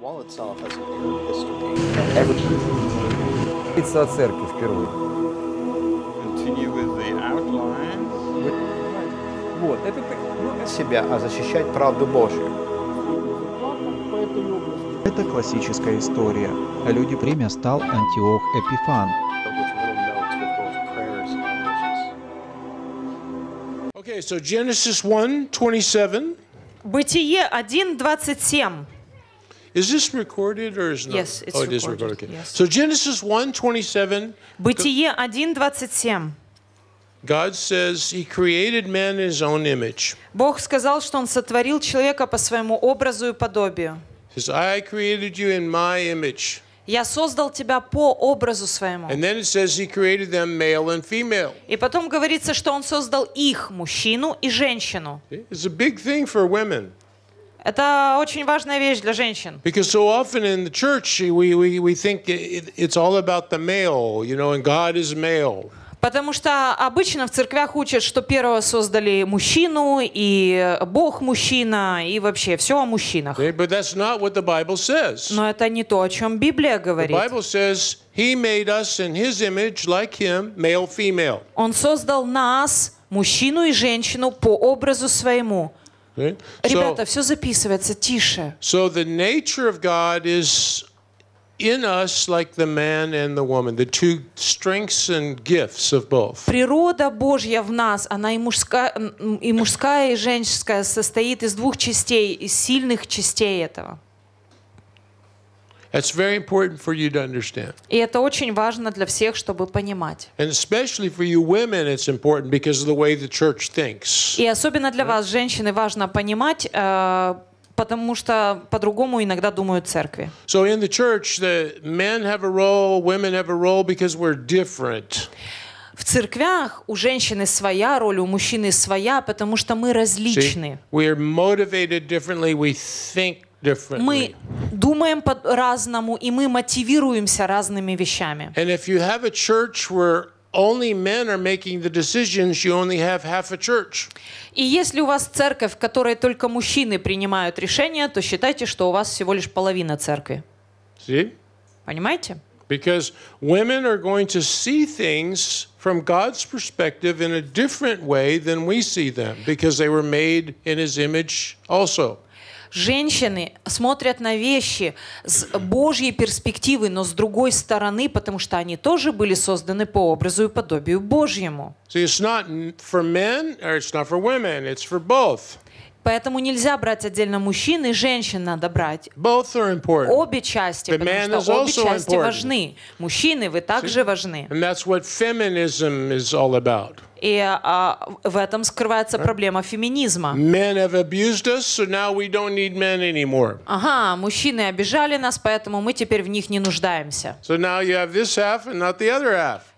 Говорится о церкви впервые. Вот, это ну, себя, а защищать правду Божью. Это классическая история. А Люди время стал Антиох Эпифан, Okay, so Genesis 1, 27. Бытие 1, 27. Is this recorded or is not? Yes, it's oh, it recorded. is recorded. Okay. Yes. So Genesis 1:27. Бытие 1:27. God says he created man in his own image. Бог сказал, что он сотворил человека по своему образу и подобию. He says, I created you in my image. Я создал тебя по образу своему. And and then it says He created them male female. И потом говорится, что он создал их, мужчину и женщину. It's a big thing for women. Это очень важная вещь для женщин. Because so often in the church we we we think it, it's all about the male, you know, and God is male. Потому что обычно в церквях учат, что первого создали мужчину, и Бог мужчина, и вообще все о мужчинах. Но это не то, о чем Библия говорит. Says, image, like him, male, Он создал нас, мужчину и женщину, по образу своему. Right? Ребята, so, все записывается тише. So the nature of God is in us like the man and the woman, the two strengths and gifts of both. Природа Божья в нас, она и мужская, и мужская, и женская состоит из двух частей, из сильных частей этого. That's very important for you to understand. И это очень важно для всех, чтобы понимать. And especially for you women, it's important because of the way the church thinks. И особенно для вас, женщины, важно понимать, э, потому что по-другому иногда думают церкви. So in the church, the men have a role, women have a role because we're different. В церквях у женщины своя роль, у мужчины своя, потому что мы различны. See, we are motivated differently. We think Мы думаем по-разному, и мы мотивируемся разными вещами. And if you have a church where only men are making the decisions, you only have half a church. И если у вас церковь, в которой только мужчины принимают решения, то считайте, что у вас всего лишь половина церкви. See? Понимаете? Because women are going to see things from God's perspective in a different way than we see them, because they were made in His image also женщины смотрят на вещи с Божьей перспективы, но с другой стороны, потому что они тоже были созданы по образу и подобию Божьему. Поэтому нельзя брать отдельно мужчин и женщин надо брать. Both are important. Обе части, The потому что обе части important. важны. Мужчины, вы также See? важны. And that's what feminism is all about. И а, в этом скрывается проблема феминизма. Ага, мужчины обижали нас, поэтому мы теперь в них не нуждаемся.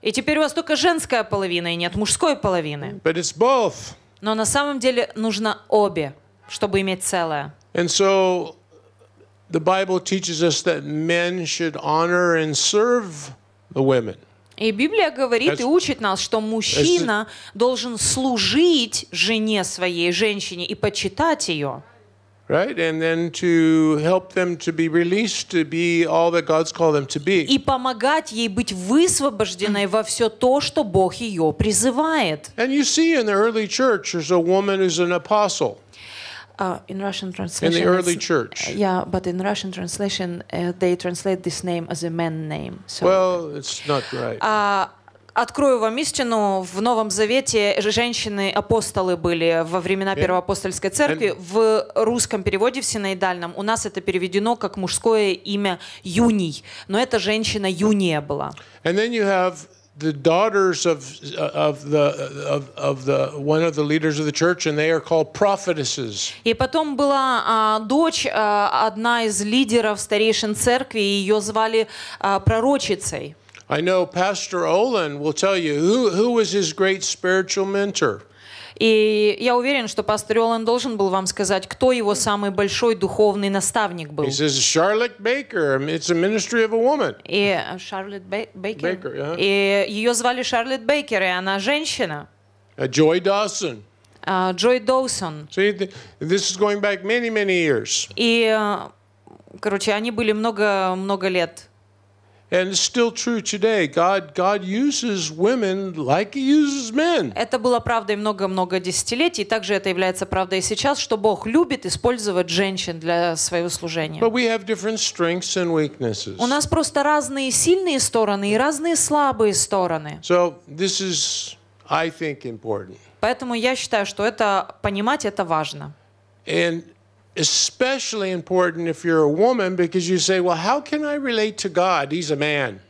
И теперь у вас только женская половина и нет мужской половины. But it's both. Но на самом деле нужно обе, чтобы иметь целое. And so the Bible teaches us that men should honor and serve the women. И Библия говорит и учит нас, что мужчина должен служить жене своей, женщине, и почитать ее. right? And then to help them to be released, to be all that God's called them to be. И помогать ей быть высвобожденной во все то, что Бог ее призывает. And you see in the early church, there's a woman who's an apostle. Uh, in Russian translation, in the early church. Uh, yeah, but in Russian translation, uh, they translate this name as a man name. So, well, it's not right. Uh, Открою вам истину. В Новом Завете женщины-апостолы были во времена э, Первоапостольской Церкви. Э, в русском переводе, в синоидальном, у нас это переведено как мужское имя Юний. Но это женщина Юния была. And then you have the daughters of, of, the, of, of the, one of the leaders of the church, and they are called prophetesses. И потом была а, дочь а, одна из лидеров старейшин церкви, ее звали а, пророчицей. I know Pastor Olin will tell you who, who was his great spiritual mentor. И я уверен, что пастор Олен должен был вам сказать, кто его самый большой духовный наставник был. И Шарлетт Бейкер. И ее звали Шарлетт Бейкер, и она женщина. Джой Даусон. Джой Доусон. И, э, короче, они были много-много лет And it's still true today. God, God uses women like he uses men. Это было правдой много-много десятилетий, и также это является правдой и сейчас, что Бог любит использовать женщин для своего служения. But we have different strengths and weaknesses. У нас просто разные сильные стороны и разные слабые стороны. So this is, I think, important. Поэтому я считаю, что это понимать это важно. And especially important if you're a woman because you say, well, how can I relate to God? He's a man.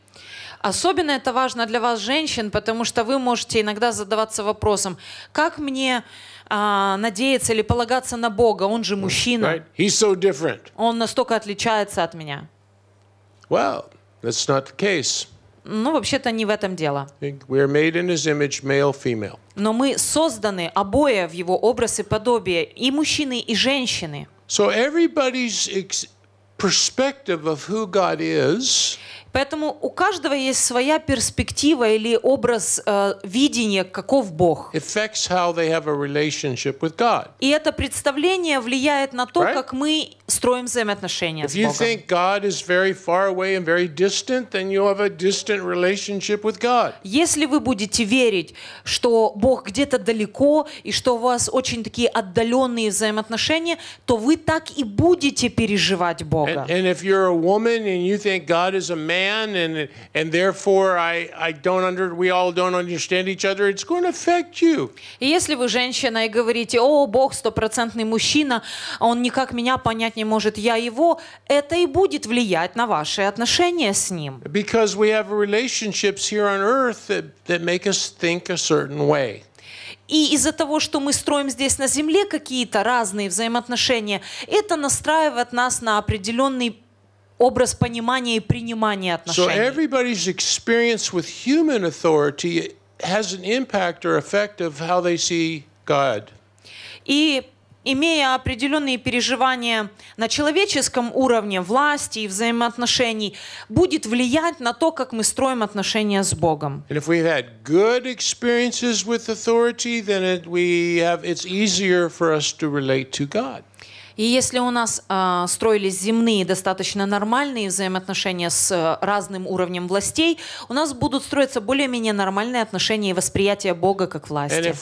Особенно это важно для вас, женщин, потому что вы можете иногда задаваться вопросом, как мне а, надеяться или полагаться на Бога? Он же мужчина. Right? He's so different. Он настолько отличается от меня. Well, that's not the case. Ну, вообще-то не в этом дело. Image, male, Но мы созданы обои в его образ и подобие, и мужчины, и женщины. So everybody's perspective of who God is Поэтому у каждого есть своя перспектива или образ э, видения, каков Бог. И это представление влияет на то, right? как мы строим взаимоотношения с Богом. Если вы будете верить, что Бог где-то далеко и что у вас очень такие отдаленные взаимоотношения, то вы так и будете переживать Бога. And, and man, and and therefore I I don't under we all don't understand each other. It's going to affect you. И если вы женщина и говорите, о, Бог стопроцентный мужчина, а он никак меня понять не может, я его, это и будет влиять на ваши отношения с ним. Because we have relationships here on earth that that make us think a certain way. И из-за того, что мы строим здесь на Земле какие-то разные взаимоотношения, это настраивает нас на определенный образ понимания и принимания отношений. И имея определенные переживания на человеческом уровне власти и взаимоотношений, будет влиять на то, как мы строим отношения с Богом. Authority, it, to to и если у нас э, строились земные, достаточно нормальные взаимоотношения с э, разным уровнем властей, у нас будут строиться более-менее нормальные отношения и восприятие Бога как власти.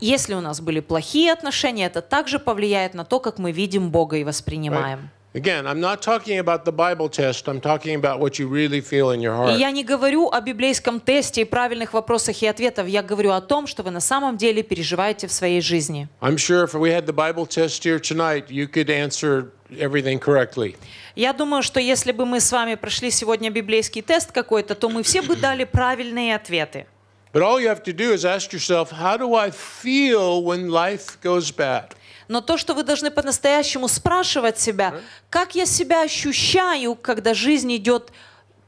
Если у нас были плохие отношения, это также повлияет на то, как мы видим Бога и воспринимаем. Right. Again, I'm not talking about the Bible test, I'm talking about what you really feel in your heart. Я не говорю о библейском тесте и правильных вопросах и ответов. Я говорю о том, что вы на самом деле переживаете в своей жизни. I'm sure if we had the Bible test here tonight, you could answer everything correctly. Я думаю, что если бы мы с вами прошли сегодня библейский тест какой-то, то мы все бы дали правильные ответы. But all you have to do is ask yourself, how do I feel when life goes bad? Но то, что вы должны по-настоящему спрашивать себя, как я себя ощущаю, когда жизнь идет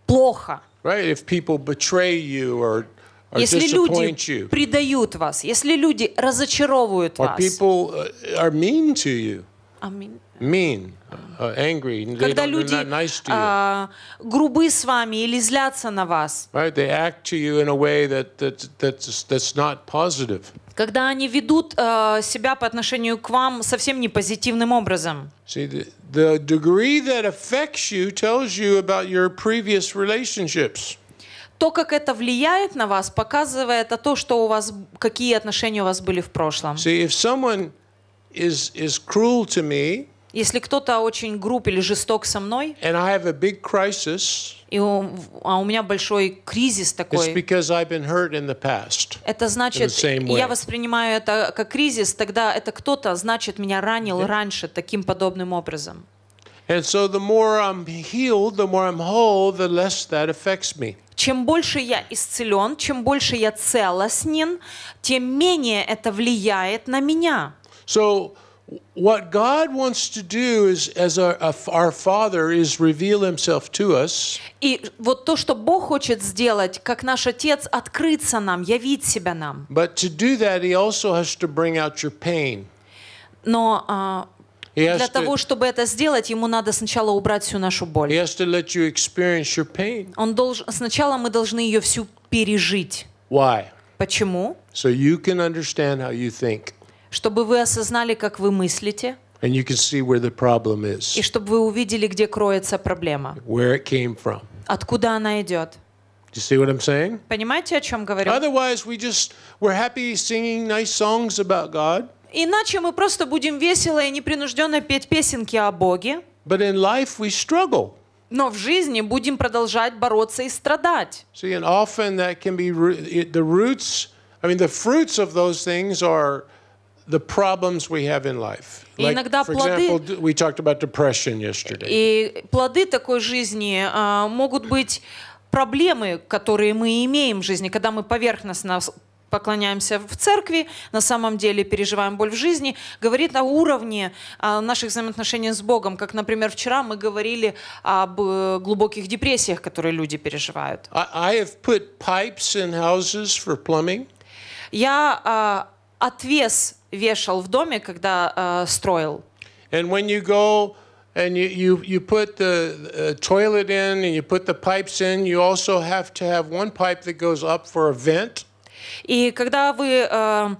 плохо. Right? If people betray you or если люди предают вас, если люди разочаровывают вас, uh, mean, uh, angry, когда люди nice uh, грубы с вами или злятся на вас, right? They act to you in a way that, that, that's, that's not positive когда они ведут э, себя по отношению к вам совсем не позитивным образом. То, как это влияет на вас, показывает о том, что у вас, какие отношения у вас были в прошлом. See, if someone is is cruel to me, если кто-то очень груб или жесток со мной, and I have a big crisis, и у, а у меня большой кризис такой, I've been hurt in the past, это значит, я воспринимаю это как кризис, тогда это кто-то, значит, меня ранил yeah. раньше таким подобным образом. Чем больше я исцелен, чем больше я целостен, тем менее это влияет на меня. So what God wants to do is, as our, our Father, is reveal Himself to us. И вот то, что Бог хочет сделать, как наш Отец, открыться нам, явить себя нам. But to do that, He also has to bring out your pain. Но uh, для того, to, чтобы это сделать, ему надо сначала убрать всю нашу боль. He has to let you experience your pain. Он должен сначала мы должны ее всю пережить. Why? Почему? So you can understand how you think чтобы вы осознали, как вы мыслите, And you can see where the problem is. и чтобы вы увидели, где кроется проблема, where it came from. откуда она идет. Do you see what I'm saying? Понимаете, о чем говорю? Otherwise, we just we're happy singing nice songs about God. Иначе мы просто будем весело и непринужденно петь песенки о Боге. But in life we struggle. Но в жизни будем продолжать бороться и страдать. See, and often that can be the roots. I mean, the fruits of those things are the problems we have in life. Like, иногда for плоды, example, we talked about depression yesterday. И плоды такой жизни uh, могут быть проблемы, которые мы имеем в жизни, когда мы поверхностно поклоняемся в церкви, на самом деле переживаем боль в жизни, говорит о уровне а, наших взаимоотношений с Богом. Как, например, вчера мы говорили об э, глубоких депрессиях, которые люди переживают. I, have put pipes in houses for plumbing. Я uh, отвес вешал в доме, когда э, строил. And when you go and you, you, you put the uh, toilet in and you put the pipes in, you also have to have one pipe that goes up for a vent. И когда вы э,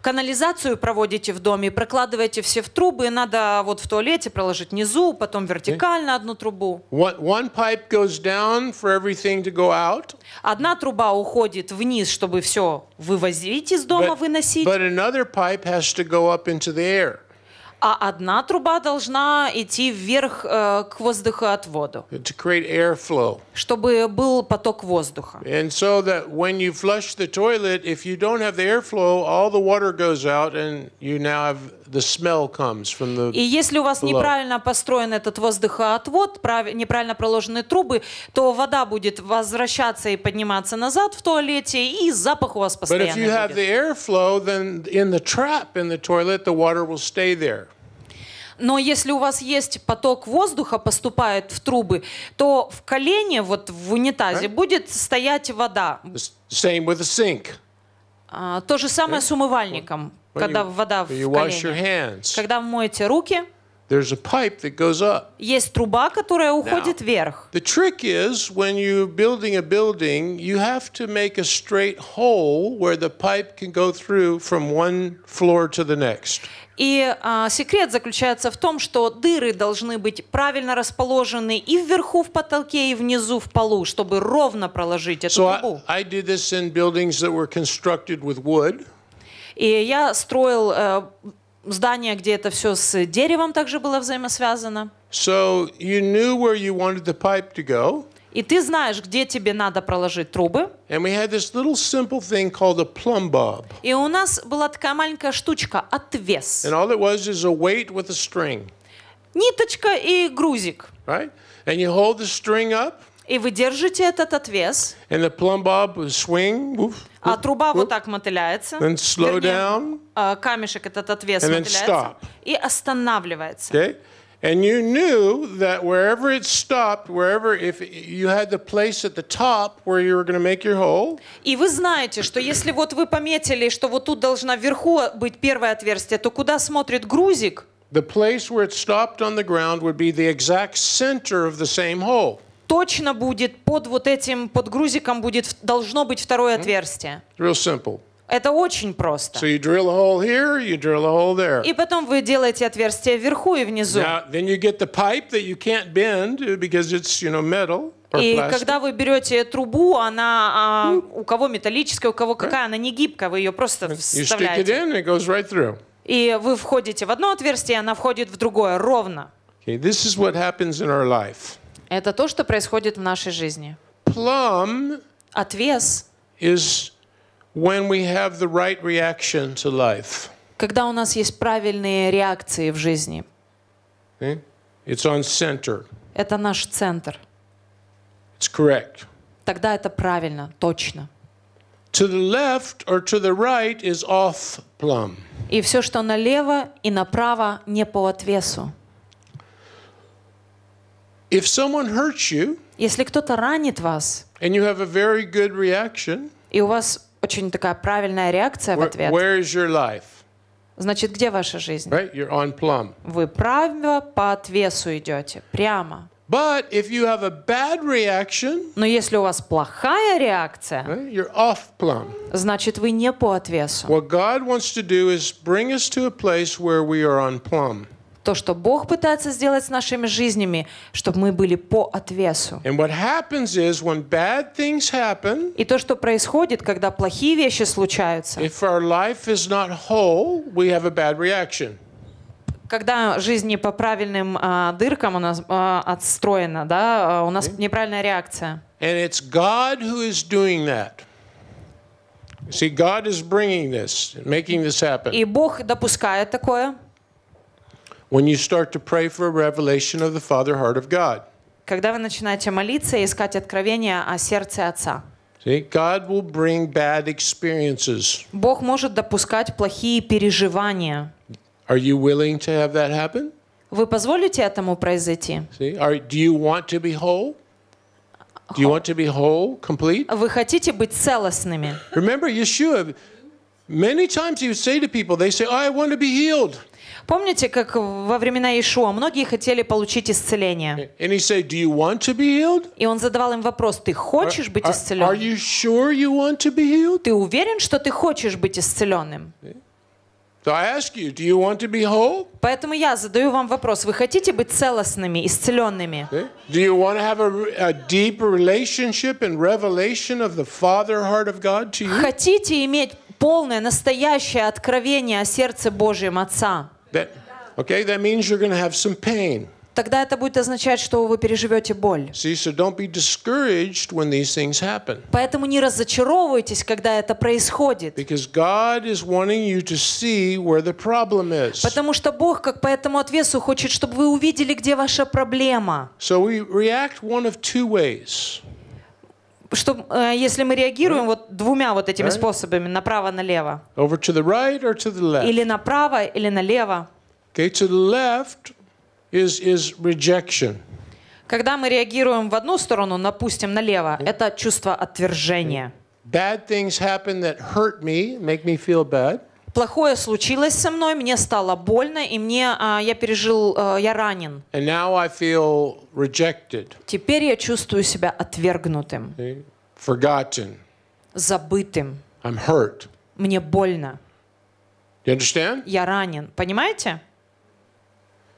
канализацию проводите в доме, прокладываете все в трубы, и надо вот в туалете проложить внизу, потом вертикально одну трубу. Одна труба уходит вниз, чтобы все вывозить из дома, выносить. But another pipe has to go up into the air а одна труба должна идти вверх э, к воздухоотводу, to create airflow. чтобы был поток воздуха. And so that when you flush the toilet, if you don't have the airflow, all the water goes out, and you now have и если у вас неправильно построен этот воздухоотвод, неправильно проложены трубы, то вода будет возвращаться и подниматься назад в туалете, и запах у вас постоянно будет. Но если у вас есть поток воздуха, поступает в трубы, то в колене, вот в унитазе, right? будет стоять вода. Same with the sink. А, то же самое right? с умывальником. когда you, вода в колени. Когда вы моете руки, there's a pipe that goes up. Есть труба, которая уходит Now, вверх. The trick is when you're building a building, you have to make a straight hole where the pipe can go through from one floor to the next. И а, секрет заключается в том, что дыры должны быть правильно расположены и вверху в потолке, и внизу в полу, чтобы ровно проложить эту so трубу. I, I did this in buildings that were constructed with wood. И я строил э, здание, где это все с деревом также было взаимосвязано. So you knew where you wanted the pipe to go. И ты знаешь, где тебе надо проложить трубы. And we had this little simple thing called a plumb bob. И у нас была такая маленькая штучка отвес. And all it was is a weight with a string. Ниточка и грузик. Right? And you hold the string up. И вы держите этот отвес. And the plumb bob would swing. Woof. А труба вот так мотыляется. Then slow вернее, down. А, камешек этот отвес and мотыляется. Then stop. И останавливается. Okay? And you knew that wherever it stopped, wherever if you had the place at the top where you were going to make your hole. И вы знаете, что если вот вы пометили, что вот тут должна вверху быть первое отверстие, то куда смотрит грузик? The place where it stopped on the ground would be the exact center of the same hole точно будет под вот этим, под грузиком будет, должно быть второе отверстие. Real simple. Это очень просто. So you drill a hole here, you drill a hole there. И потом вы делаете отверстие вверху и внизу. Now, then you get the pipe that you can't bend uh, because it's, you know, metal. И когда вы берете трубу, она а, у кого металлическая, у кого какая, она не гибкая, вы ее просто вставляете. in, it goes right И вы входите в одно отверстие, она входит в другое ровно. Okay, this is what happens in our life. Это то, что происходит в нашей жизни. Plum Отвес is when we have the right reaction to life. Когда у нас есть правильные реакции в жизни. It's on center. Это наш центр. It's correct. Тогда это правильно, точно. To the left or to the right is off plumb. И все, что налево и направо, не по отвесу. If someone hurts you, если кто-то ранит вас, and you have a very good reaction, и у вас очень такая правильная реакция where, в ответ. Where is your life? Значит, где ваша жизнь? Right? You're on plumb. Вы прямо по отвесу идете, прямо. But if you have a bad reaction, но если у вас плохая реакция, right, you're off plumb. значит вы не по отвесу. What God wants to do is bring us to a place where we are on plumb. то, что Бог пытается сделать с нашими жизнями, чтобы мы были по отвесу. и то, что происходит, когда плохие вещи случаются, когда жизнь не по правильным а, дыркам у нас а, отстроена, да, а, у нас okay. неправильная реакция. And it's God who is doing that. See, God is bringing this, making this happen. И Бог допускает такое. When you start to pray for a revelation of the Father heart of God. Когда вы начинаете молиться и искать откровения о сердце Отца. See, God will bring bad experiences. Бог может допускать плохие переживания. Are you willing to have that happen? Вы позволите этому произойти? See, are, do you want to be whole? Do you want to be whole, complete? Вы хотите быть целостными? Remember, Yeshua, many times he would say to people, they say, oh, I want to be healed. Помните, как во времена Иешуа многие хотели получить исцеление? And he said, Do you want to be healed? И он задавал им вопрос, ты хочешь а, быть а, исцеленным? Are you sure you want to be healed? Ты уверен, что ты хочешь быть исцеленным? So I ask you, do you want to be whole? Поэтому я задаю вам вопрос: вы хотите быть целостными, исцеленными? Э, хотите иметь полное, настоящее откровение о сердце Божьем Отца? That, okay, that means you're going to have some pain. Тогда это будет означать, что вы переживете боль. See, so don't be discouraged when these things happen. Поэтому не разочаровывайтесь, когда это происходит. Because God is wanting you to see where the problem is. Потому что Бог, как по этому отвесу, хочет, чтобы вы увидели, где ваша проблема. So we react one of two ways. что э, если мы реагируем right. вот двумя вот этими right. способами, направо-налево. Over to the right or to the left. Или направо, или налево. Okay, to the left is, is rejection. Когда мы реагируем в одну сторону, напустим, налево, mm. это чувство отвержения. Плохое случилось со мной, мне стало больно, и мне э, я пережил, э, я ранен. And now I feel rejected. Теперь я чувствую себя отвергнутым. Okay. Forgotten. Забытым. I'm hurt. Мне больно. You understand? Я ранен. Понимаете?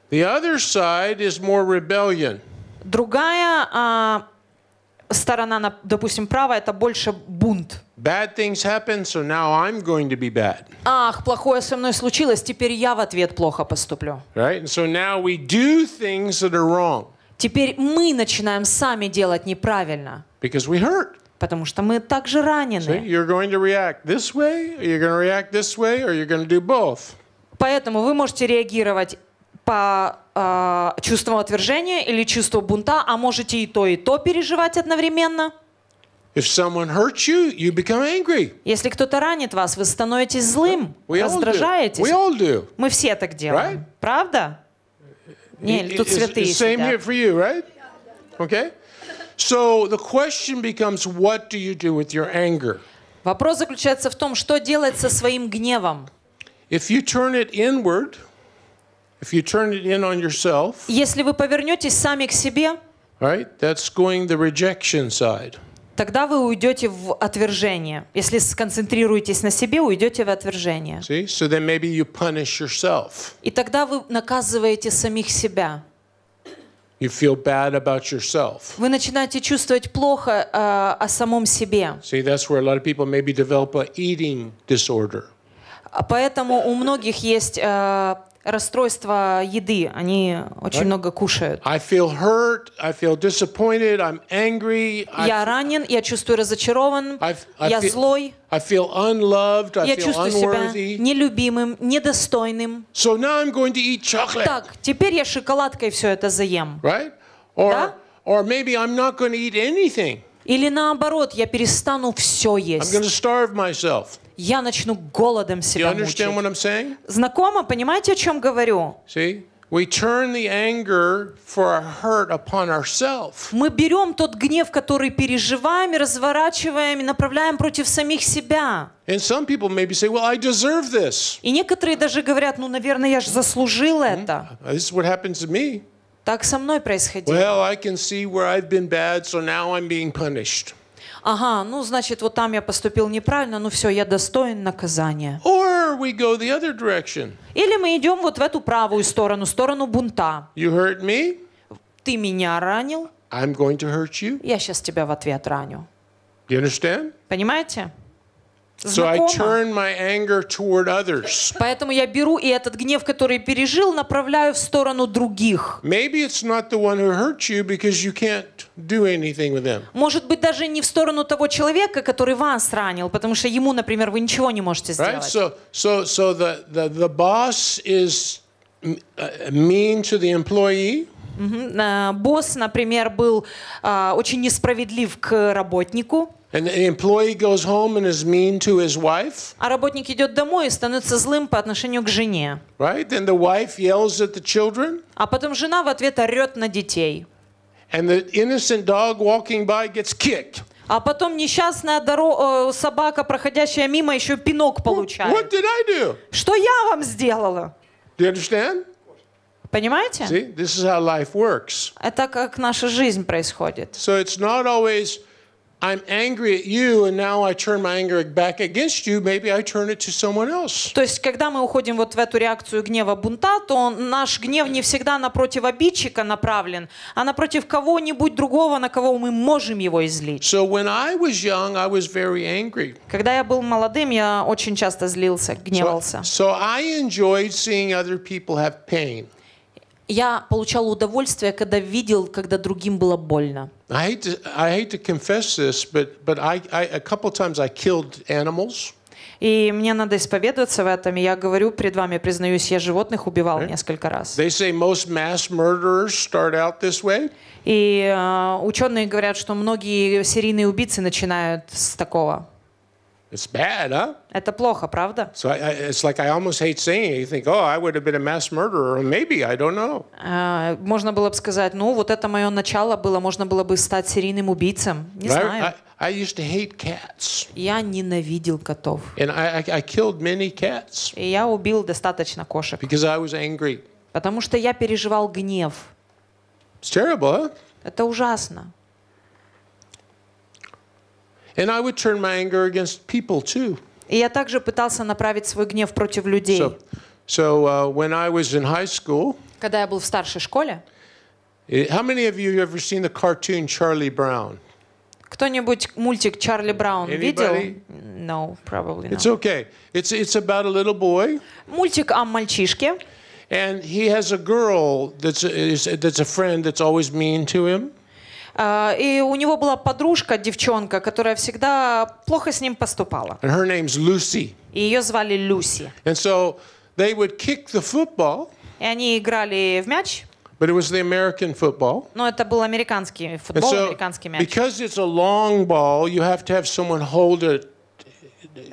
The other side is more rebellion. Другая а, сторона, допустим, правая, это больше бунт. Bad things happen, so now I'm going to be bad. Ах, плохое со мной случилось, теперь я в ответ плохо поступлю. Right? And so now we do things that are wrong. Теперь мы начинаем сами делать неправильно. Because we hurt потому что мы также ранены. So you're going to react this way, you're going to react this way, or you're going to do Поэтому вы можете реагировать по э, чувству отвержения или чувству бунта, а можете и то, и то переживать одновременно. If someone hurts you, you become angry. Если кто-то ранит вас, вы становитесь злым, We раздражаетесь. All do. We all do. Мы все так делаем. Right? Правда? Не, тут святые Same here for you, right? Okay? So the question becomes, what do you do with your anger? Вопрос заключается в том, что делать со своим гневом. If you turn it inward, if you turn it in on yourself, если вы повернетесь сами к себе, right, that's going the rejection side. Тогда вы уйдете в отвержение. Если сконцентрируетесь на себе, уйдете в отвержение. See? So then maybe you punish yourself. И тогда вы наказываете самих себя. You feel bad about yourself. Вы начинаете чувствовать плохо э, о самом себе. See, that's where a lot of people maybe develop a eating disorder. Поэтому у многих есть э, расстройство еды. Они очень много кушают. I feel hurt, I feel disappointed, I'm angry. я ранен, я чувствую разочарован, я злой. I feel unloved, I я feel чувствую unworthy. себя нелюбимым, недостойным. So now I'm going to eat chocolate. Так, теперь я шоколадкой все это заем. Right? Or, да? or maybe I'm not going to eat anything. Или наоборот, я перестану все есть. I'm going to starve myself я начну голодом себя мучить. Знакомо? Понимаете, о чем говорю? See? We turn the anger for our hurt upon ourselves. Мы берем тот гнев, который переживаем, и разворачиваем и направляем против самих себя. And some people maybe say, "Well, I deserve this." И некоторые даже говорят, ну, наверное, я же заслужил это. А this is what happens to me. Так со мной происходило. Well, I can see where I've been bad, so now I'm being punished ага, ну значит, вот там я поступил неправильно, ну все, я достоин наказания. Or we go the other Или мы идем вот в эту правую сторону, сторону бунта. You hurt me? Ты меня ранил. I'm going to hurt you. Я сейчас тебя в ответ раню. you understand? Понимаете? So I turn my anger toward others. Поэтому я беру и этот гнев, который пережил, направляю в сторону других. Maybe it's not the one who hurt you because you can't может быть, даже не в сторону того человека, который вас ранил, потому что ему, например, вы ничего не можете сделать. Right? So, so, so the, the, the boss is uh, mean to the employee. Э, босс, например, был э, очень несправедлив к работнику. And the employee goes home and is mean to his wife. А работник идет домой и становится злым по отношению к жене. Right? Then the wife yells at the children. А потом жена в ответ орет на детей. And the innocent dog walking by gets kicked. А потом несчастная доро- собака, проходящая мимо, еще пинок получает. What did I do? Что я вам сделала? Do you understand? Понимаете? See, this is how life works. Это как наша жизнь происходит. So it's not always I'm angry at you, and now I turn my anger back against you. Maybe I turn it to someone else. То есть, когда мы уходим вот в эту реакцию гнева бунта, то наш гнев не всегда напротив обидчика направлен, а напротив кого-нибудь другого, на кого мы можем его излить. So when I was young, I was very angry. Когда я был молодым, я очень часто злился, гневался. So, I enjoyed seeing other people have pain. я получал удовольствие, когда видел, когда другим было больно. И мне надо исповедоваться в этом. И я говорю перед вами, признаюсь, я животных убивал right. несколько раз. They say most mass murderers start out this way. И э, ученые говорят, что многие серийные убийцы начинают с такого. It's bad, huh? Это плохо, правда? So I, it's like I almost hate singing. You think, oh, I would have been a mass murderer, or maybe I don't know. Uh, можно было бы сказать, ну, вот это мое начало было, можно было бы стать серийным убийцем. Не But знаю. I, I, I used to hate cats. Я ненавидел котов. And I, I, I killed many cats. И я убил достаточно кошек. Because I was angry. Потому что я переживал гнев. It's terrible, huh? Это ужасно. And I would turn my anger against people too. И я также пытался направить свой гнев против людей. So, so uh, when I was in high school, когда я был в старшей школе, eh, how many of you ever seen the cartoon Charlie Brown? Кто-нибудь мультик Чарли Браун видел? No, probably not. It's okay. It's it's about a little boy. Мультик о мальчишке. And he has a girl that's a, that's a friend that's always mean to him. А, и у него была подружка, девчонка, которая всегда плохо с ним поступала. And her name's Lucy. И ее звали Люси. And so they would kick the football. И они играли в мяч. But it was the American football. Но это был американский футбол, so, американский мяч. Because it's a long ball, you have to have someone hold it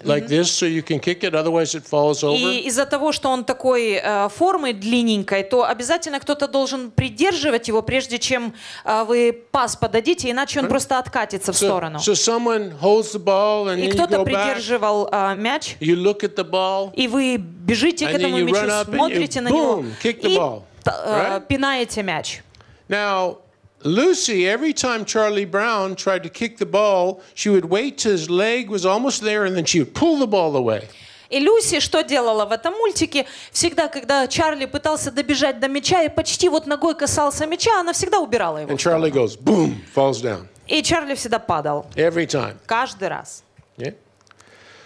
like this so you can kick it, otherwise it falls over. И из-за того, что он такой э, формы длинненькой, то обязательно кто-то должен придерживать его, прежде чем э, вы пас подадите, иначе он просто откатится в сторону. So, someone holds the ball and И кто-то придерживал э, мяч. You look at the ball. И вы бежите к этому мячу, смотрите на него и пинаете мяч. Now Lucy, every time Charlie Brown tried to kick the ball, she would wait till his leg was almost there and then she would pull the ball away. И Люси что делала в этом мультике? Всегда, когда Чарли пытался добежать до мяча и почти вот ногой касался мяча, она всегда убирала его. And Charlie goes, boom, falls down. И Чарли всегда падал. Every time. Каждый раз. Yeah.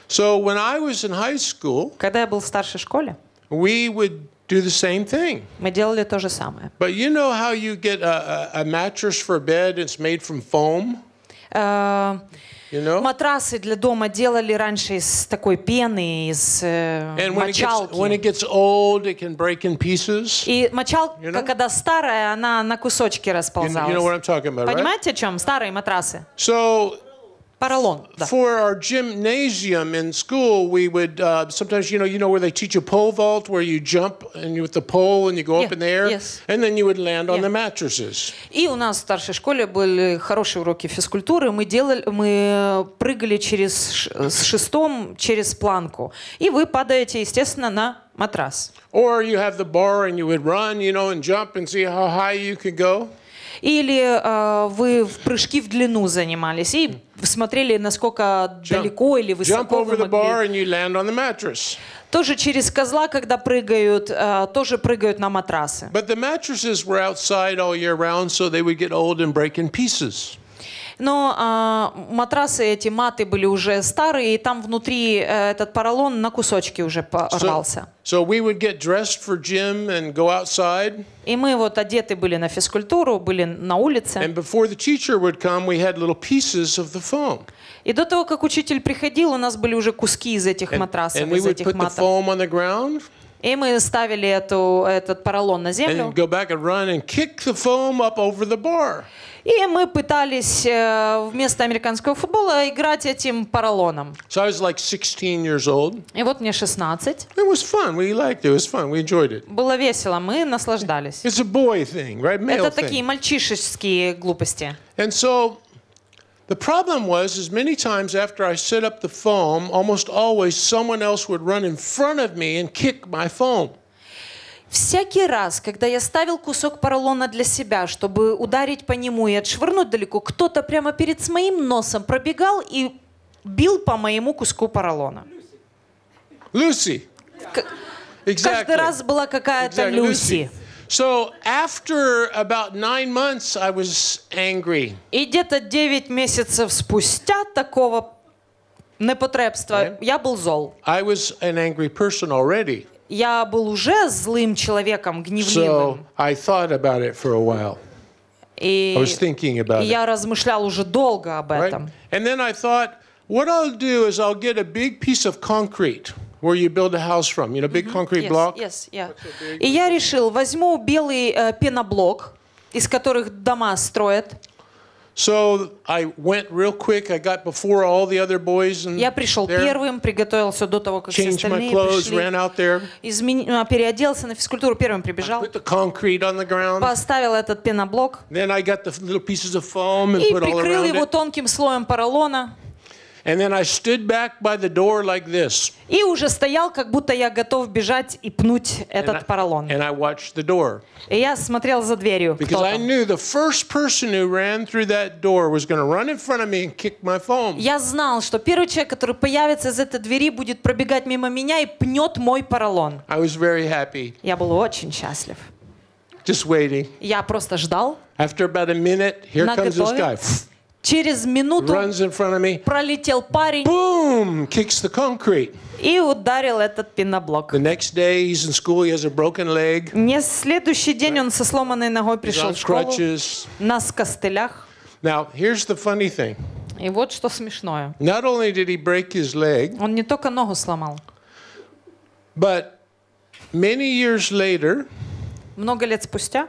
So when I was in high school, когда я был в старшей школе, we would do the same thing. Мы делали то же самое. But you know how you get a, a, mattress for a bed it's made from foam? Э, you know? Матрасы для дома делали раньше из такой пены, из э, мочалки. When gets, when it gets old, it can break in pieces. И мочалка, you know? когда старая, она на кусочки расползалась. You know, you know what I'm talking about, Понимаете, right? о чем? Старые матрасы. So Paralon, da. For our gymnasium in school, we would uh, sometimes, you know, you know where they teach a pole vault, where you jump and you, with the pole and you go yeah. up in the air, yes. and then you would land yeah. on the mattresses. И у нас в старшей школе были хорошие уроки физкультуры. Мы делали, мы э, прыгали через с шестом через планку, и вы падаете, естественно, на матрас. Or you have the bar and you would run, you know, and jump and see how high you could go. или э, вы в прыжки в длину занимались и смотрели, насколько jump, далеко или высоко вы могли. Тоже через козла, когда прыгают, э, тоже прыгают на матрасы. But the mattresses were outside all year round, so they would get old and break in pieces. Но а, матрасы эти, маты были уже старые, и там внутри э, этот поролон на кусочки уже порвался. So, so we would get dressed for gym and go outside. И мы вот одеты были на физкультуру, были на улице. And before the teacher would come, we had little pieces of the foam. И до того, как учитель приходил, у нас были уже куски из этих матрасов, and, and из этих матов. И мы ставили эту, этот поролон на землю. И мы пытались э, вместо американского футбола играть этим поролоном. So I was like 16 years old. И вот мне 16. It Было весело, мы наслаждались. It's a boy thing, right? Male Это такие мальчишеские глупости. And so The problem was is many times after I set up the foam, almost always someone else would run in front of me and kick my foam. Всякий раз, когда я ставил кусок поролона для себя, чтобы ударить по нему и отшвырнуть далеко, кто-то прямо перед моим носом пробегал и бил по моему куску поролона. Люси. Каждый раз была какая-то exactly. Люси. So after about nine months, I was angry. И где-то девять месяцев спустя такого непотребства я был зол. I was an angry person already. Я был уже злым человеком, гневливым. So I thought about it for a while. И I was thinking about я it. размышлял уже долго об right? этом. And then I thought, what I'll do is I'll get a big piece of concrete. where you build a house from, you know, big concrete yes, block. Yes, yeah. И я решил, возьму белый э, пеноблок, из которых дома строят. So I went real quick. I got before all the other boys and Я пришел there. первым, приготовился до того, как Changed все остальные my clothes, пришли. Ran out there. Измен... переоделся на физкультуру, первым прибежал. I put the concrete on the ground. Поставил этот пеноблок. Then I got the little pieces of foam and И put прикрыл all его it. тонким слоем поролона. And then I stood back by the door like this. И уже стоял, как будто я готов бежать и пнуть этот and I, поролон. And I watched the door. И я смотрел за дверью. Because I knew the first person who ran through that door was going to run in front of me and kick my phone. Я знал, что первый человек, который появится из этой двери, будет пробегать мимо меня и пнет мой поролон. I was very happy. Я был очень счастлив. Just waiting. Я просто ждал. After about a minute, here comes this guy. Через минуту пролетел парень. Boom! Kicks the concrete. И ударил этот пеноблок. The next day he's in school, he has a broken leg. Не следующий день он со сломанной ногой пришел в школу. Crutches. На костылях. Now, here's the funny thing. И вот что смешное. Not only did he break his leg, он не только ногу сломал, but many years later, много лет спустя,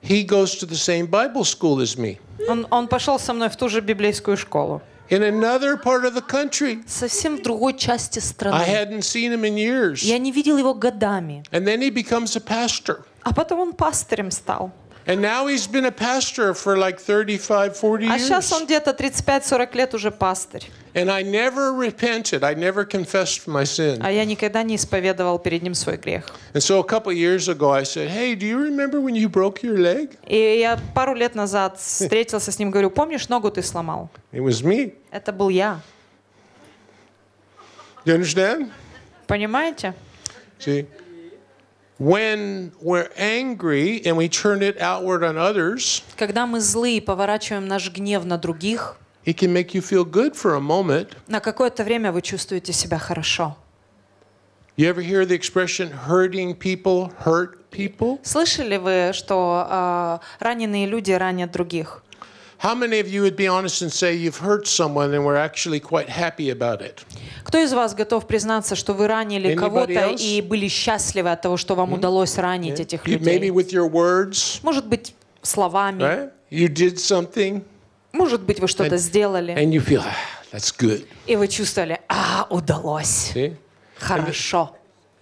he goes to the same Bible school as me. Он, он пошел со мной в ту же библейскую школу. In another part of the country. Совсем в другой части страны. I hadn't seen him in years. Я не видел его годами. And then he becomes a pastor. А потом он пастырем стал. And now he's been a pastor for like 35, 40 years. А сейчас он где-то 35-40 лет уже And I never repented. I never confessed my sin. А я никогда не исповедовал перед ним свой грех. And so a couple years ago I said, "Hey, do you remember when you broke your leg?" И я пару лет назад встретился с ним, говорю, помнишь, ногу ты сломал? It was me. Это был я. Do you understand? Понимаете? See? When we're angry and we turn it outward on others, когда мы злы и поворачиваем наш гнев на других, it can make you feel good for a moment. На какое-то время вы чувствуете себя хорошо. You ever hear the expression hurting people hurt people? Слышали вы, что раненые люди ранят других? How many of you would be honest and say you've hurt someone and were actually quite happy about it? Кто из вас готов признаться, что вы ранили кого-то и были счастливы от того, что вам удалось ранить этих людей? Maybe with your words. Может быть, словами. You did something. Может быть, вы что-то сделали. And you feel, that's good. И вы чувствовали, а, удалось. See? Хорошо.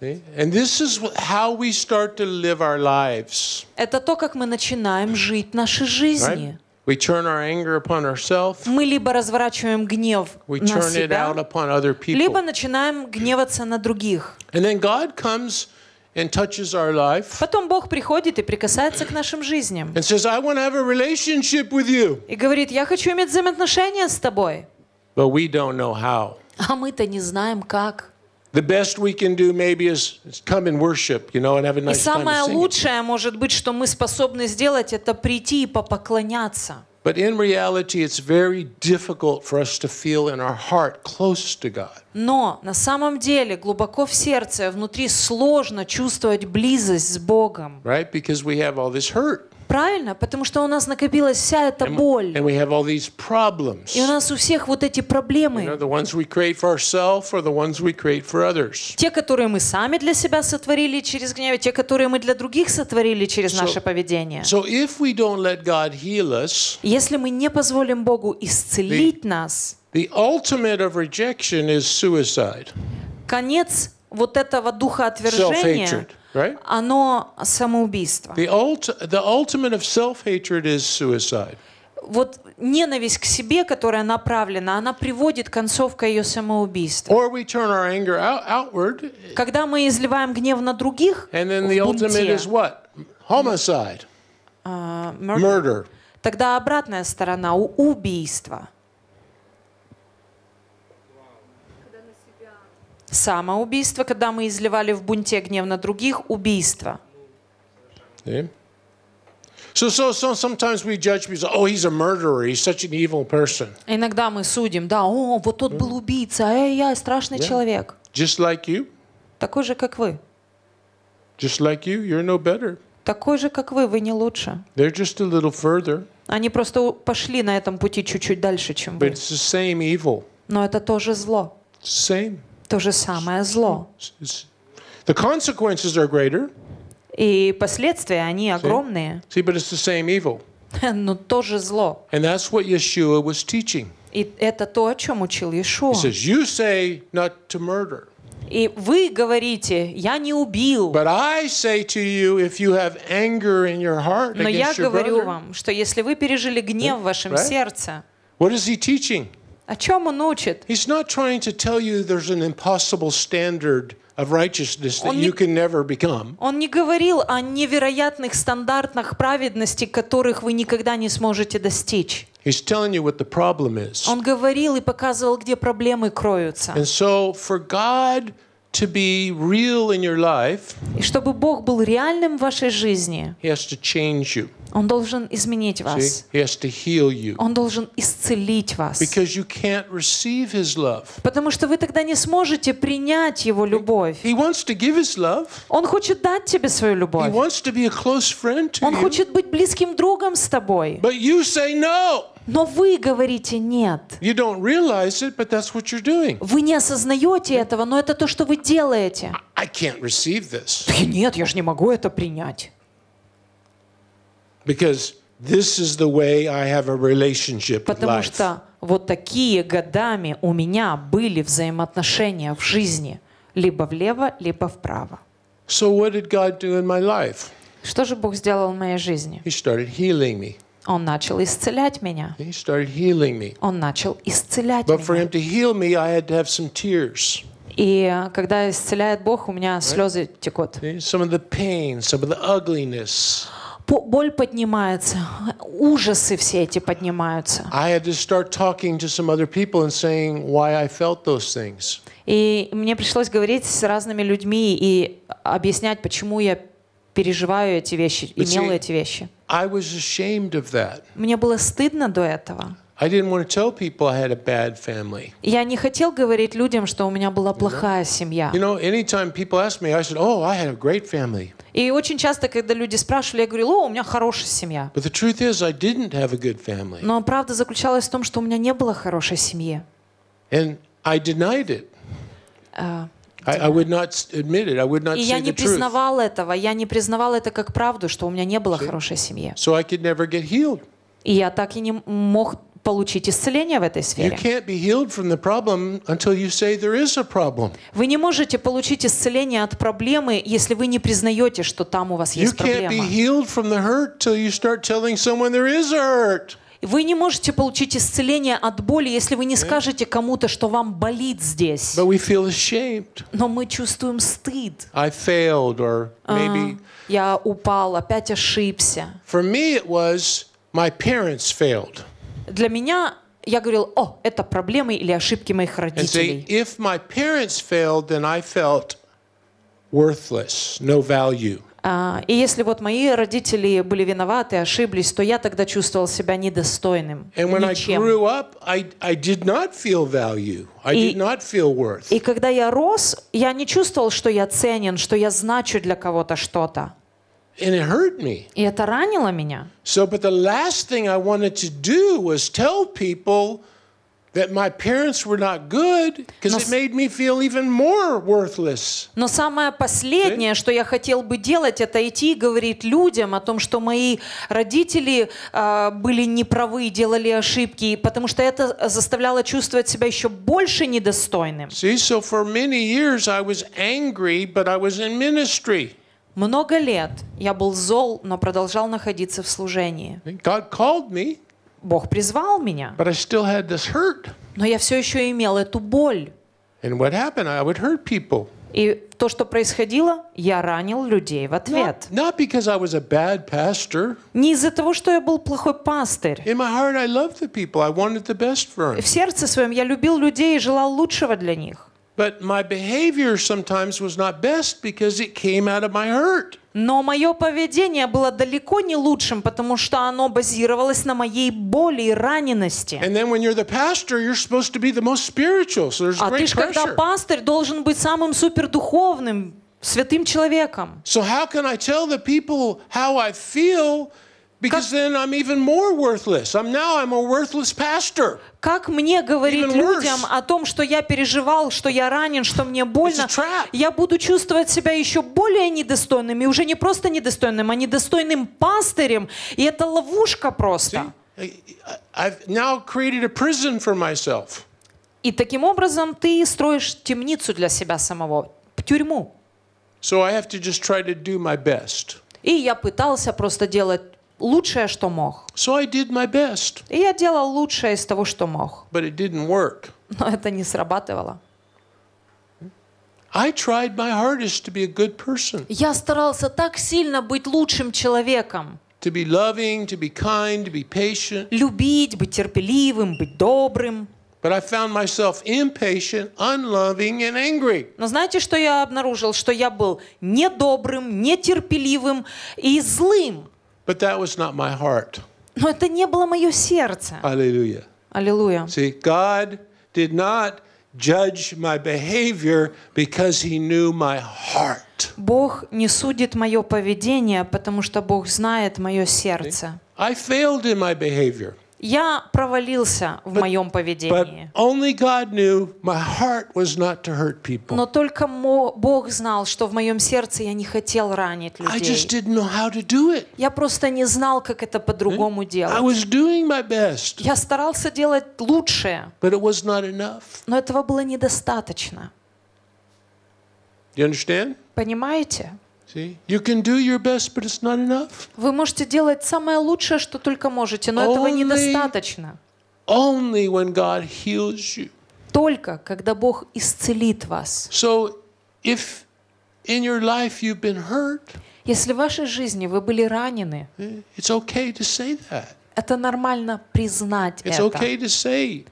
And this is how we start to live our lives. Это то, как мы начинаем жить наши жизни. Right? We turn our anger upon ourselves, мы либо разворачиваем гнев we на turn себя, it out upon other people. либо начинаем гневаться на других. And then God comes and touches our life, Потом Бог приходит и прикасается к нашим жизням. And says, I want to have a relationship with you. И говорит, я хочу иметь взаимоотношения с тобой. But we don't know how. А мы-то не знаем как. The best we can do maybe is come and worship, you know, and have a nice и самое time лучшее, может быть, что мы способны сделать, это прийти и попоклоняться. But in reality, it's very difficult for us to feel in our heart close to God. Но на самом деле глубоко в сердце, внутри сложно чувствовать близость с Богом. Right, because we have all this hurt. Правильно, потому что у нас накопилась вся эта боль. And we have all these problems. И у нас у всех вот эти проблемы. Те, которые мы сами для себя сотворили через гнев, те, которые мы для других сотворили через so, наше поведение. So if we don't let God heal us, если мы не позволим Богу исцелить нас, the ultimate Конец вот этого духа отвержения right? оно самоубийство. The, ult- the ultimate of self-hatred is suicide. Вот ненависть к себе, которая направлена, она приводит концовка ее самоубийства. Or we turn our anger out- outward, Когда мы изливаем гнев на других, and then the ultimate is what? Homicide, а, murder. murder. Тогда обратная сторона у убийства. самоубийство, когда мы изливали в бунте гнев на других, убийство. Oh, Иногда мы судим, да, о, вот тот был убийца, а я страшный yeah. человек. Just like you. Такой же, как вы. Just like you, you're no better. Такой же, как вы, вы не лучше. They're just a little further. Они просто пошли на этом пути чуть-чуть дальше, чем But вы. It's the same evil. Но это тоже зло. Same то же самое зло. The are greater. И последствия, они огромные. See? but it's the same evil. Но ну, тоже зло. And that's what was И это то, о чем учил Иешуа. says, you say not to murder. И вы говорите, я не убил. Но я говорю вам, что если вы пережили гнев в вашем сердце, What is he teaching? О чем он учит? He's not trying to tell you there's an impossible standard of righteousness that you can never become. Он не говорил о невероятных стандартах праведности, которых вы никогда не сможете достичь. He's telling you what the problem is. Он говорил и показывал, где проблемы кроются. And so for God to be real in your life, и чтобы Бог был реальным в вашей жизни, he has to change you. Он должен изменить вас. He has to heal you. Он должен исцелить вас. Because you can't receive his love. Потому что вы тогда не сможете принять Его любовь. He wants to give his love. Он хочет дать тебе свою любовь. He wants to be a close friend to Он you. хочет быть близким другом с тобой. But you say no. Но вы говорите нет. вы не осознаете этого, но это то, что вы делаете? I can't receive this. Нет, я же не могу это принять. Because this is the way I have a relationship Потому life. что вот такие годами у меня были взаимоотношения в жизни либо влево, либо вправо. So what did God do in my life? Что же Бог сделал в моей жизни? He started healing me. Он начал исцелять меня. He started healing me. Он начал исцелять But меня. For him to heal me, I had to have some tears. И когда исцеляет Бог, у меня слезы текут. Some of the pain, some of the ugliness. Боль поднимается, ужасы все эти поднимаются. I had to start talking to some other people and saying why I felt those things. И мне пришлось говорить с разными людьми и объяснять, почему я переживаю эти вещи, имела эти вещи. I was ashamed of that. Мне было стыдно до этого. Я не хотел говорить людям, что у меня была плохая семья. И очень часто, когда люди спрашивали, я говорил, о, у меня хорошая семья. Но правда заключалась в том, что у меня не было хорошей семьи. And I denied it. А, I, would not admit it. I would not и я не признавал этого, я не признавал это как правду, что у меня не было хорошей семьи. So I could never get healed. И я так и не мог получить исцеление в этой сфере. Вы не можете получить исцеление от проблемы, если вы не признаете, что там у вас есть проблема. Вы не можете получить исцеление от боли, если вы не скажете кому-то, что вам болит здесь. Но мы чувствуем стыд. А, я упал, опять ошибся. For me it was my parents failed. Для меня я говорил, о, это проблемы или ошибки моих родителей. А, и если вот мои родители были виноваты, ошиблись, то я тогда чувствовал себя недостойным. Ничем. и, и когда я рос, я не чувствовал, что я ценен, что я значу для кого-то что-то. And it hurt me. И это ранило меня. So, but the last thing I wanted to do was tell people that my parents were not good, because it made me feel even more worthless. Но самое последнее, что я хотел бы делать, это идти и говорить людям о том, что мои родители а, были неправы и делали ошибки, потому что это заставляло чувствовать себя еще больше недостойным. See, so for many years I was angry, but I was in ministry. Много лет я был зол, но продолжал находиться в служении. Бог призвал меня. Но я все еще имел эту боль. И то, что происходило, я ранил людей в ответ. Не из-за того, что я был плохой пастырь. в сердце своем я любил людей и желал лучшего для них. But my behavior sometimes was not best because it came out of my hurt. Но мое поведение было далеко не лучшим, потому что оно базировалось на моей боли и ранености. А ты же когда пастырь должен быть самым супердуховным, святым человеком. So how can I tell the people how I feel? Because как... then I'm even more worthless. I'm now I'm a worthless pastor. Как мне говорить людям о том, что я переживал, что я ранен, что мне больно, я буду чувствовать себя еще более недостойным, и уже не просто недостойным, а недостойным пастырем, и это ловушка просто. I've now created a prison for myself. И таким образом ты строишь темницу для себя самого, тюрьму. So I have to just try to do my best. И я пытался просто делать лучшее, что мог. So I did my best. И я делал лучшее из того, что мог. But it didn't work. Но это не срабатывало. I tried my hardest to be a good person. Я старался так сильно быть лучшим человеком. To be loving, to be kind, to be patient. Любить, быть терпеливым, быть добрым. But I found myself impatient, unloving and angry. Но знаете, что я обнаружил? Что я был недобрым, нетерпеливым и злым. But that was not my heart. Но это не было мое сердце. Аллилуйя. Аллилуйя. See, God did not judge my behavior because he knew my heart. Бог не судит мое поведение, потому что Бог знает мое сердце. I failed in my behavior. Я провалился в but, моем поведении. Но только Бог знал, что в моем сердце я не хотел ранить людей. Я просто не знал, как это по-другому делать. Я старался делать лучшее. Но этого было недостаточно. Понимаете? Вы можете делать самое лучшее, что только можете, но этого недостаточно. Только когда Бог исцелит вас. если в вашей жизни вы были ранены, eh, это нормально признать это.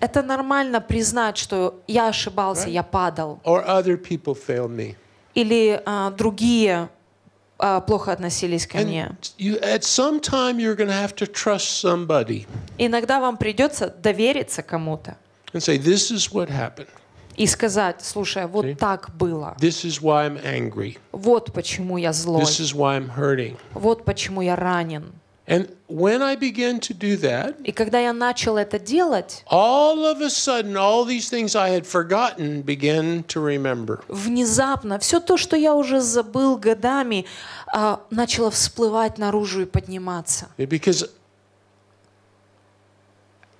Это нормально признать, что я ошибался, я падал. или другие люди failed me или а, другие а, плохо относились ко мне. You, Иногда вам придется довериться кому-то. И сказать, слушай, вот See? так было. This is why I'm angry. Вот почему я злой. This is why I'm Вот почему я ранен. And when I began to do that, и когда я начал это делать, all of a sudden, all these things I had forgotten began to remember. Внезапно все то, что я уже забыл годами, начало всплывать наружу и подниматься. Because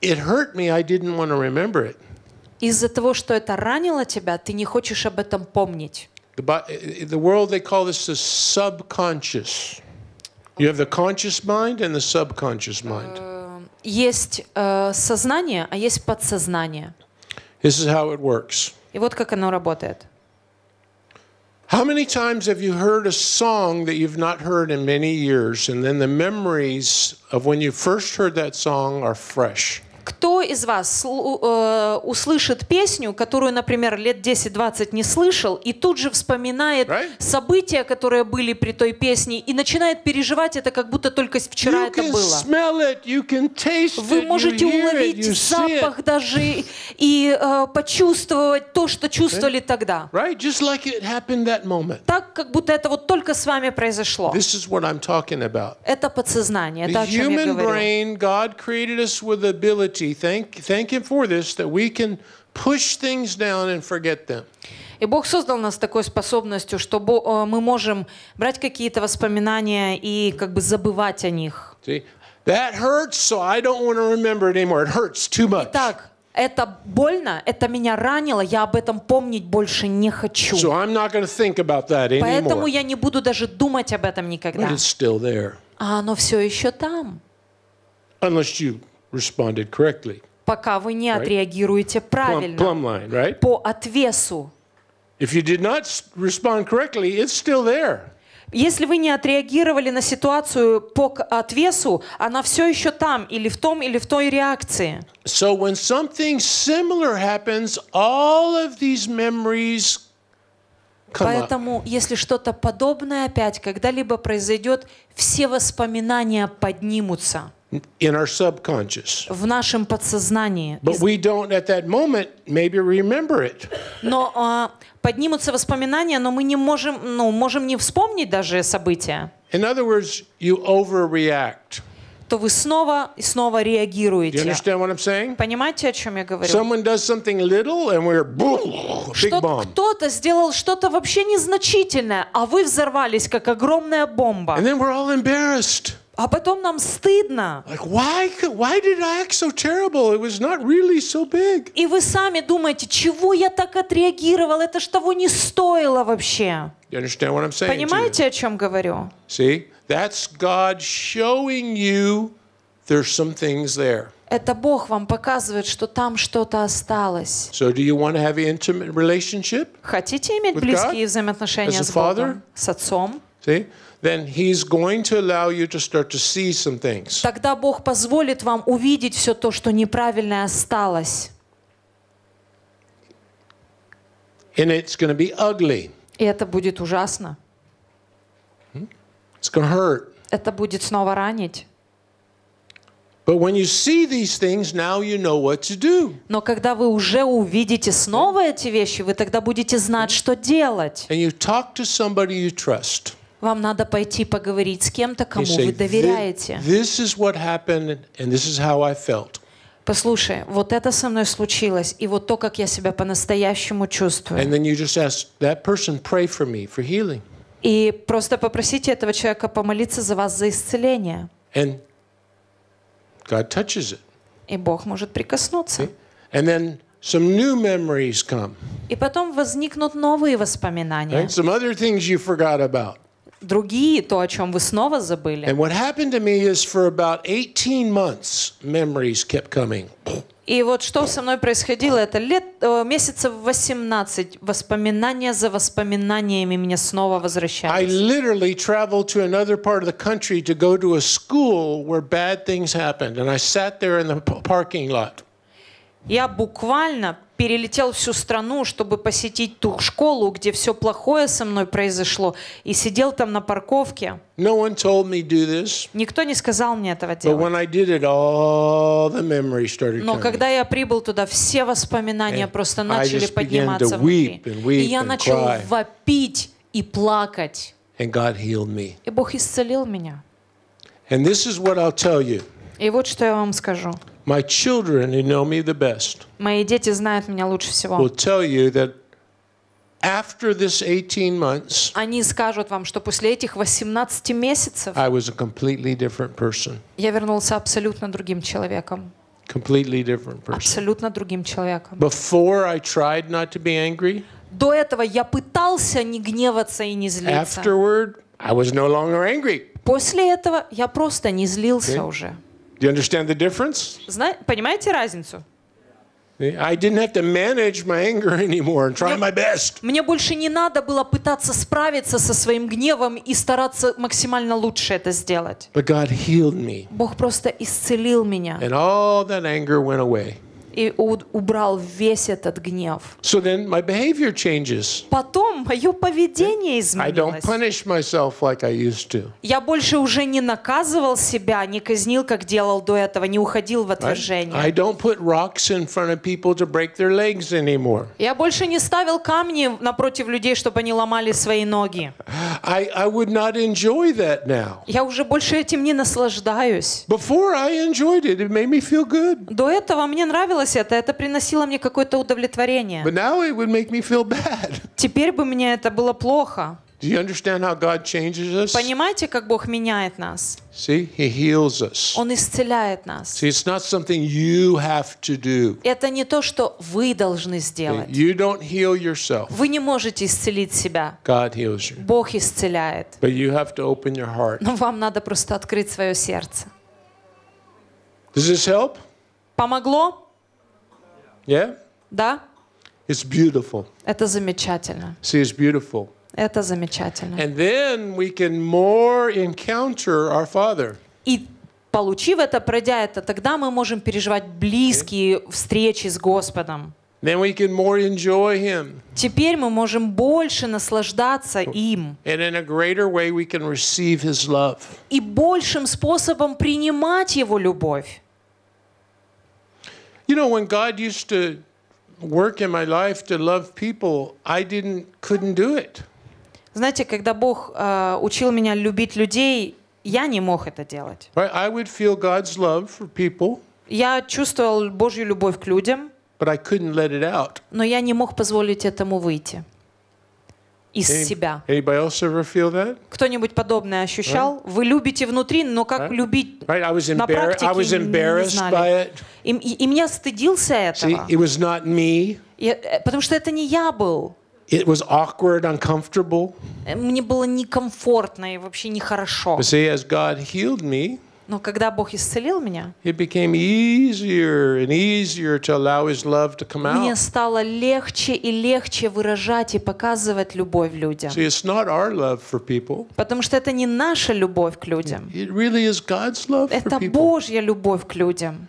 it hurt me, I didn't want to remember it. Из-за того, что это ранило тебя, ты не хочешь об этом помнить. The world they call this the subconscious. You have the conscious mind and the subconscious mind. Э, есть э, сознание, а есть подсознание. This is how it works. И вот как оно работает. How many times have you heard a song that you've not heard in many years, and then the memories of when you first heard that song are fresh? Кто из вас э, услышит песню, которую, например, лет 10-20 не слышал, и тут же вспоминает right? события, которые были при той песне, и начинает переживать это, как будто только вчера you это было? It, Вы можете it, уловить запах даже и э, почувствовать то, что чувствовали right? тогда. Right? Just like it happened that moment. Так, как будто это вот только с вами произошло. This is what I'm talking about. Это подсознание, это о чем я говорю. brain God created us with ability Richie, thank, thank him for this, that we can push things down and forget them. И Бог создал нас такой способностью, чтобы э, мы можем брать какие-то воспоминания и как бы забывать о них. That hurts, это больно, это меня ранило, я об этом помнить больше не хочу. So I'm not think about that Поэтому я не буду даже думать об этом никогда. But it's still there. А оно все еще там. Unless you responded correctly. Пока вы не отреагируете правильно. По отвесу. If you did not respond correctly, it's still there. Если вы не отреагировали на ситуацию по отвесу, она все еще там, или в том, или в той реакции. So when something similar happens, all of these memories Поэтому, если что-то подобное опять когда-либо произойдет, все воспоминания поднимутся in our subconscious. В нашем подсознании. But we don't at that moment maybe remember it. Но а, поднимутся воспоминания, но мы не можем, ну, можем не вспомнить даже события. In other words, you overreact. То вы снова и снова реагируете. You understand what I'm saying? Понимаете, о чем я говорю? Someone does something little and we're boom, big bomb. Кто-то сделал что-то вообще незначительное, а вы взорвались как огромная бомба. And then we're all embarrassed. А потом нам стыдно. И вы сами думаете, чего я так отреагировал? Это ж того не стоило вообще. Понимаете, о чем говорю? Это Бог вам показывает, что там что-то осталось. Хотите иметь близкие взаимоотношения с Богом, с Отцом? See? then he's going to allow you to start to see some things. Тогда Бог позволит вам увидеть все то, что неправильное осталось. And it's going to be ugly. И это будет ужасно. It's going to hurt. Это будет снова ранить. But when you see these things, now you know what to do. Но когда вы уже увидите снова эти вещи, вы тогда будете знать, что делать. And you talk to somebody you trust. Вам надо пойти поговорить с кем-то, кому say, вы доверяете. This is what happened, and this is how I felt. Послушай, вот это со мной случилось, и вот то, как я себя по-настоящему чувствую. And then you just ask that person pray for me for healing. И просто попросите этого человека помолиться за вас за исцеление. And God touches it. И Бог может прикоснуться. And then Some new memories come. И потом возникнут новые воспоминания. Right? Some other things you forgot about другие, то, о чем вы снова забыли. And what happened to me is for about 18 months, memories kept coming. И вот что со мной происходило, это лет, месяцев 18, воспоминания за воспоминаниями меня снова возвращались. I literally traveled to another part of the country to go to a school where bad things happened, and I sat there in the parking lot. Я буквально перелетел всю страну, чтобы посетить ту школу, где все плохое со мной произошло, и сидел там на парковке. No one told me do this. Никто не сказал мне этого делать. But when I did it, all the memories started Но когда я прибыл туда, все воспоминания and просто начали подниматься внутри. Weep and weep и я начал cry. вопить и плакать. And God healed me. И Бог исцелил меня. And this is what I'll tell you. И вот что я вам скажу. My children who know me the best Мои дети знают меня лучше всего. will tell you that after this 18 months, Они скажут вам, что после этих 18 месяцев I was a completely different person. я вернулся абсолютно другим человеком. Completely different person. Абсолютно другим человеком. Before I tried not to be angry. До этого я пытался не гневаться и не злиться. Afterward, I was no longer angry. После этого я просто не злился Okay. уже. Do you understand the difference? Понимаете разницу? I didn't have to manage my anger anymore and try my best. Мне больше не надо было пытаться справиться со своим гневом и стараться максимально лучше это сделать. But God healed me. Бог просто исцелил меня. And all that anger went away. и убрал весь этот гнев. So then my behavior changes. Потом мое поведение изменилось. I don't punish myself like I used to. Я больше уже не наказывал себя, не казнил, как делал до этого, не уходил в отвержение. Я больше не ставил камни напротив людей, чтобы они ломали свои ноги. I, I would not enjoy that now. Я уже больше этим не наслаждаюсь. До этого мне нравилось нравилось это, это приносило мне какое-то удовлетворение. But now it would make me feel bad. Теперь бы мне это было плохо. Do you understand how God changes us? Понимаете, как Бог меняет нас? See, He heals us. Он исцеляет нас. See, it's not something you have to do. Это не то, что вы должны сделать. You don't heal yourself. Вы не можете исцелить себя. God heals you. Бог исцеляет. But you have to open your heart. Но вам надо просто открыть свое сердце. Does this help? Помогло? Yeah? Да? It's beautiful. Это замечательно. See, it's beautiful. Это замечательно. And then we can more encounter our Father. И получив это, пройдя это, тогда мы можем переживать близкие okay. встречи с Господом. Then we can more enjoy him. Теперь мы можем больше наслаждаться им. And in a greater way we can receive his love. И большим способом принимать его любовь. You know, when God used to work in my life to love people, I didn't, couldn't do it. Знаете, когда Бог э, учил меня любить людей, я не мог это делать. Right? I would feel God's love for people, я чувствовал Божью любовь к людям, but I couldn't let it out. но я не мог позволить этому выйти из себя. Кто-нибудь подобное ощущал? Right? Вы любите внутри, но как right? любить right? на практике не знали. И, и, и меня стыдился этого. See, it was not me. Я, э, потому что это не я был. It was awkward, uncomfortable. Мне было некомфортно и вообще нехорошо. But see, as God healed me, но когда Бог исцелил меня, мне стало легче и легче выражать и показывать любовь людям. See, Потому что это не наша любовь к людям. Really это Божья любовь к людям.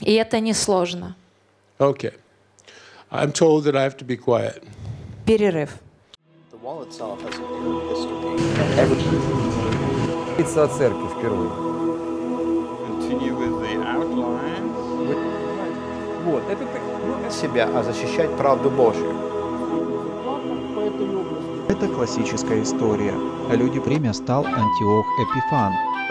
И это несложно. Okay. I'm told that I have to be quiet. Перерыв. The wall itself has a history. It's от церкви впервые. Continue with the outline. Вот, это так. Ну, себя, а защищать правду Божью. Это классическая история. Люди-время стал Антиох Эпифан,